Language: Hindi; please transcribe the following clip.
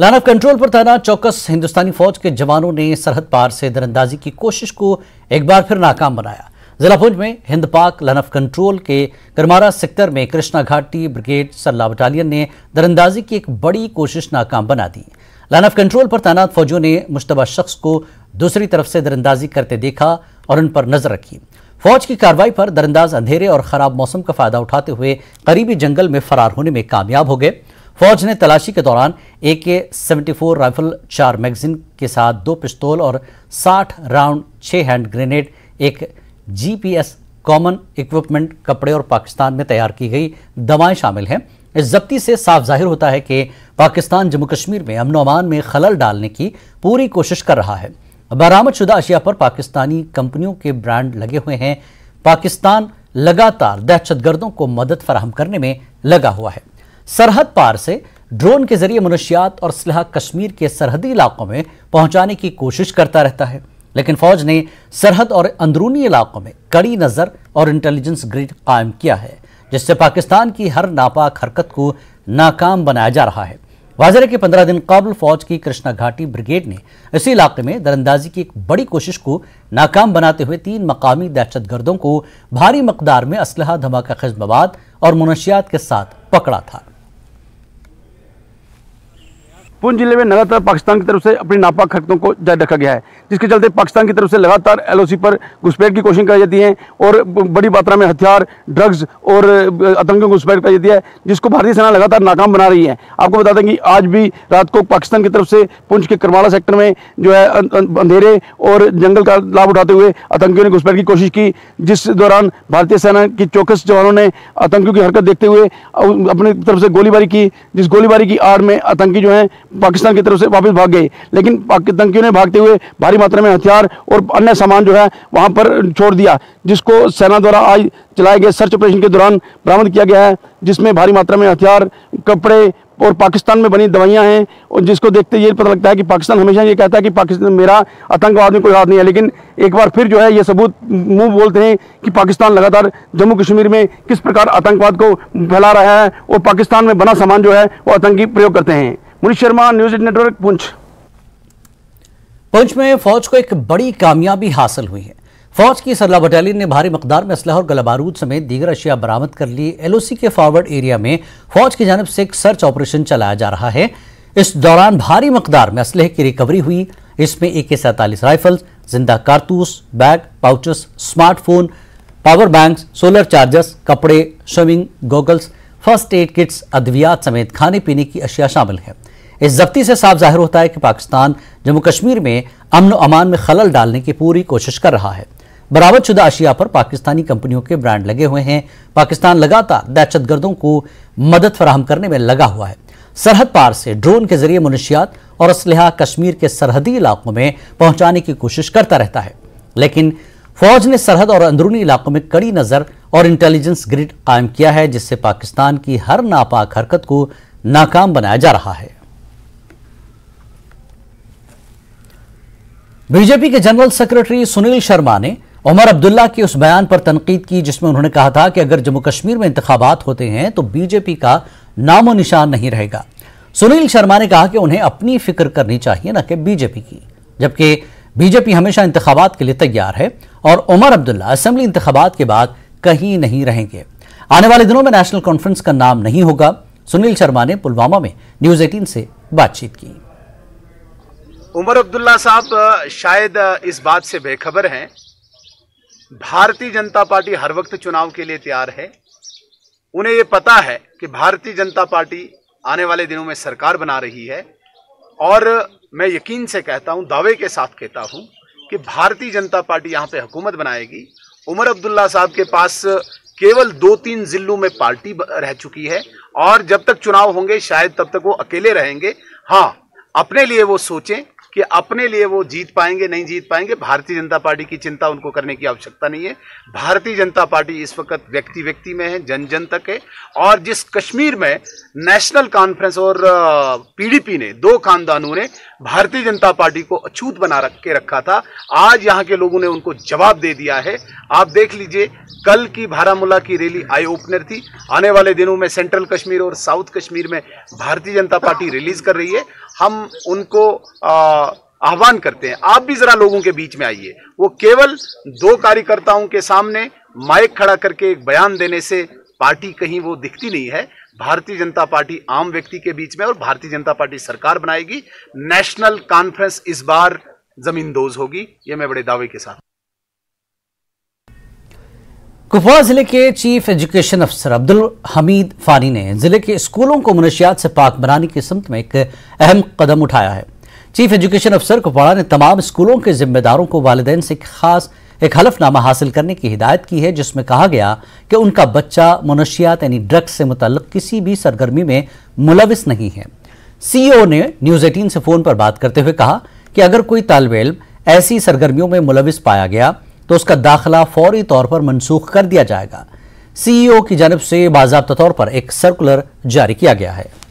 लाइन ऑफ कंट्रोल पर तैनात चौकस हिंदुस्तानी फौज के जवानों ने सरहद पार से दरंदाजी की कोशिश को एक बार फिर नाकाम बनाया जिला भुज में हिंद पाक लाइन ऑफ कंट्रोल के करमारा सेक्टर में कृष्णा घाटी ब्रिगेड सरला बटालियन ने दरंदाजी की एक बड़ी कोशिश नाकाम बना दी लाइन ऑफ कंट्रोल पर तैनात फौजियों ने मुश्तबा शख्स को दूसरी तरफ से दरंदाजी करते देखा और उन पर नजर रखी फौज की कार्रवाई पर दरंदाज अंधेरे और खराब मौसम का फायदा उठाते हुए करीबी जंगल में फरार होने में कामयाब हो गए फौज ने तलाशी के दौरान ए के सेवेंटी राइफल चार मैगजीन के साथ दो पिस्तौल और 60 राउंड छः हैंड ग्रेनेड एक जीपीएस कॉमन इक्विपमेंट कपड़े और पाकिस्तान में तैयार की गई दवाएं शामिल हैं इस जब्ती से साफ जाहिर होता है कि पाकिस्तान जम्मू कश्मीर में अमन अमान में खलल डालने की पूरी कोशिश कर रहा है बरामद शुदा अशिया पर पाकिस्तानी कंपनियों के ब्रांड लगे हुए हैं पाकिस्तान लगातार दहशतगर्दों को मदद फराहम करने में लगा हुआ है सरहद पार से ड्रोन के जरिए मनुष्यात और सलाह कश्मीर के सरहदी इलाकों में पहुंचाने की कोशिश करता रहता है लेकिन फौज ने सरहद और अंदरूनी इलाकों में कड़ी नज़र और इंटेलिजेंस ग्रिड कायम किया है जिससे पाकिस्तान की हर नापाक हरकत को नाकाम बनाया जा रहा है वाजरे के पंद्रह दिन कबल फौज की कृष्णा घाटी ब्रिगेड ने इसी इलाके में दरअंदाजी की एक बड़ी कोशिश को नाकाम बनाते हुए तीन मकामी दहशत गर्दों को भारी मकदार में असलह धमाका खिज मवाद और मनशियात के साथ पकड़ा था पुंछ जिले में लगातार पाकिस्तान की तरफ से अपनी नापाक हरकतों को जारी रखा गया है जिसके चलते पाकिस्तान की तरफ से लगातार एलओसी पर घुसपैठ की कोशिश कराई जाती है और बड़ी मात्रा में हथियार ड्रग्स और आतंकियों को घुसपैठ कराई जाती है जिसको भारतीय सेना लगातार नाकाम बना रही है आपको बता दें कि आज भी रात को पाकिस्तान की तरफ से पुंछ के करवाड़ा सेक्टर में जो है अं, अं, अंधेरे और जंगल का लाभ उठाते हुए आतंकियों ने घुसपैठ की कोशिश की जिस दौरान भारतीय सेना की चौकस जवानों ने आतंकियों की हरकत देखते हुए अपनी तरफ से गोलीबारी की जिस गोलीबारी की आड़ में आतंकी जो है पाकिस्तान की तरफ से वापस भाग गए लेकिन आतंकियों ने भागते हुए भारी मात्रा में हथियार और अन्य सामान जो है वहाँ पर छोड़ दिया जिसको सेना द्वारा आज चलाए गए सर्च ऑपरेशन के दौरान बरामद किया गया है जिसमें भारी मात्रा में हथियार कपड़े और पाकिस्तान में बनी दवाइयाँ हैं और जिसको देखते ये पता लगता है कि पाकिस्तान हमेशा ये कहता है कि पाकिस्तान मेरा आतंकवाद में कोई हाथ नहीं है लेकिन एक बार फिर जो है ये सबूत मुंह बोलते हैं कि पाकिस्तान लगातार जम्मू कश्मीर में किस प्रकार आतंकवाद को फैला रहा है और पाकिस्तान में बना सामान जो है वो आतंकी प्रयोग करते हैं मुनीष शर्मा न्यूज नेटवर्क पुंछ पुंछ में फौज को एक बड़ी कामयाबी हासिल हुई है फौज की सरला बटालियन ने भारी मकदार में असलह और गला बारूद समेत दीगर अशिया बरामद कर ली एलओसी के फॉरवर्ड एरिया में फौज की जानब से एक सर्च ऑपरेशन चलाया जा रहा है इस दौरान भारी मकदार में असलह की रिकवरी हुई इसमें ए के सैंतालीस राइफल्स जिंदा कारतूस bag pouches smartphone power bank solar chargers कपड़े swimming goggles first aid kits अद्वियात समेत खाने पीने की अशिया शामिल है इस जब्ती से साफ जाहिर होता है कि पाकिस्तान जम्मू कश्मीर में अमन अमान में खलल डालने की पूरी कोशिश कर रहा है शुदा अशिया पर पाकिस्तानी कंपनियों के ब्रांड लगे हुए हैं पाकिस्तान लगातार दहशत गर्दों को मदद फराहम करने में लगा हुआ है सरहद पार से ड्रोन के जरिए मनुष्यात और असलहा कश्मीर के सरहदी इलाकों में पहुंचाने की कोशिश करता रहता है लेकिन फौज ने सरहद और अंदरूनी इलाकों में कड़ी नज़र और इंटेलिजेंस ग्रिड कायम किया है जिससे पाकिस्तान की हर नापाक हरकत को नाकाम बनाया जा रहा है बीजेपी के जनरल सेक्रेटरी सुनील शर्मा ने उमर अब्दुल्ला के उस बयान पर तनकीद की जिसमें उन्होंने कहा था कि अगर जम्मू कश्मीर में इंतबात होते हैं तो बीजेपी का नामो निशान नहीं रहेगा सुनील शर्मा ने कहा कि उन्हें अपनी फिक्र करनी चाहिए न कि बीजेपी की जबकि बीजेपी हमेशा इंतबात के लिए तैयार है और उमर अब्दुल्ला असेंबली इंतबात के बाद कहीं नहीं रहेंगे आने वाले दिनों में नेशनल कॉन्फ्रेंस का नाम नहीं होगा सुनील शर्मा ने पुलवामा में न्यूज एटीन से बातचीत की उमर अब्दुल्ला साहब शायद इस बात से बेखबर हैं भारतीय जनता पार्टी हर वक्त चुनाव के लिए तैयार है उन्हें ये पता है कि भारतीय जनता पार्टी आने वाले दिनों में सरकार बना रही है और मैं यकीन से कहता हूं दावे के साथ कहता हूं कि भारतीय जनता पार्टी यहां पे हुकूमत बनाएगी उमर अब्दुल्ला साहब के पास केवल दो तीन जिलों में पार्टी रह चुकी है और जब तक चुनाव होंगे शायद तब तक वो अकेले रहेंगे हाँ अपने लिए वो सोचें कि अपने लिए वो जीत पाएंगे नहीं जीत पाएंगे भारतीय जनता पार्टी की चिंता उनको करने की आवश्यकता नहीं है भारतीय जनता पार्टी इस वक्त व्यक्ति व्यक्ति में है जन जन तक है और जिस कश्मीर में नेशनल कॉन्फ्रेंस और पीडीपी ने दो खानदानों ने भारतीय जनता पार्टी को अछूत बना रख के रखा था आज यहाँ के लोगों ने उनको जवाब दे दिया है आप देख लीजिए कल की बारामूला की रैली आई ओपनर थी आने वाले दिनों में सेंट्रल कश्मीर और साउथ कश्मीर में भारतीय जनता पार्टी रिलीज कर रही है हम उनको आ, आह्वान करते हैं आप भी जरा लोगों के बीच में आइए वो केवल दो कार्यकर्ताओं के सामने माइक खड़ा करके एक बयान देने से पार्टी कहीं वो दिखती नहीं है भारतीय जनता पार्टी आम व्यक्ति के बीच में और भारतीय जनता पार्टी सरकार बनाएगी नेशनल कॉन्फ्रेंस इस बार जमीन दोज होगी ये मैं बड़े दावे के साथ कुपवाड़ा जिले के चीफ एजुकेशन अफसर अब्दुल हमीद फानी ने जिले के स्कूलों को मनशियात से पाक बनाने की समत में एक अहम कदम उठाया है चीफ एजुकेशन अफसर कुपवाड़ा ने तमाम स्कूलों के जिम्मेदारों को वालदेन से खास एक हलफनामा हासिल करने की हिदायत की है जिसमें कहा गया कि उनका बच्चा मनुष्यात यानी ड्रग्स से मुतल किसी भी सरगर्मी में मुलविस नहीं है सीईओ e ने न्यूज़ एटीन से फ़ोन पर बात करते हुए कहा कि अगर कोई तालब इम ऐसी सरगर्मियों में मुलविस पाया गया तो उसका दाखिला फौरी तौर पर मनसूख कर दिया जाएगा सीईओ e की जानब से बाबा तौर पर एक सर्कुलर जारी किया गया है